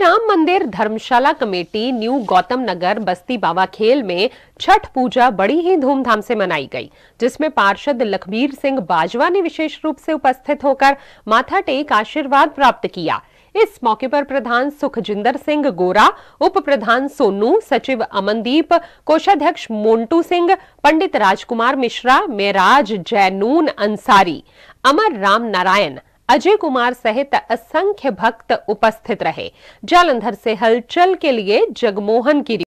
Ram Mandir Dharamshala committee new Gautam Nagar बस्ती बाबा खेल में छठ पूजा बड़ी ही धूमधाम से मनाई गई जिसमें पार्षद लखबीर सिंह बाजवा ने विशेष रूप से उपस्थित होकर माथा टेक आशीर्वाद प्राप्त किया इस मौके पर प्रधान सुखजिंदर सिंह गोरा उप प्रधान सोनू सचिव अमनदीप कोषाध्यक्ष मोन्टू सिंह पंडित राजकुमार मिश्रा मेराज जैनून अंसारी अमर राम नारायण अजय कुमार सहित असंख्य भक्त उपस्थित रहे जालंधर से हलचल के लिए जगमोहन की